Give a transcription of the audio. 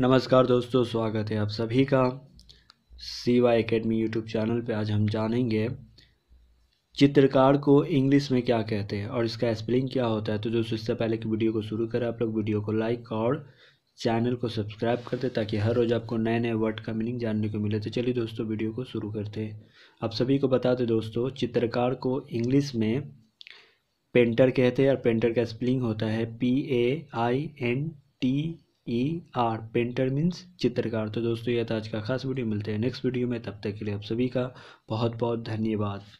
नमस्कार दोस्तों स्वागत है आप सभी का C Y academy YouTube channel पे आज हम जानेंगे चित्रकार को इंग्लिश में क्या कहते हैं और इसका स्पेलिंग क्या होता है तो दोस्तों इससे पहले कि वीडियो को शुरू करें आप लोग वीडियो को लाइक और चैनल को सब्सक्राइब कर दें ताकि हर रोज़ आपको नए नए वर्ड का मीनिंग जानने को मिले तो चलिए दोस्तों वीडियो को शुरू करते हैं आप सभी को बता दें दोस्तों चित्रकार को इंग्लिश में पेंटर कहते हैं और पेंटर का स्पेलिंग होता है P A I N T E R painter means चित्रकार तो दोस्तों यह था आज का खास वीडियो मिलते हैं नेक्स्ट वीडियो में तब तक के लिए आप सभी का बहुत बहुत धन्यवाद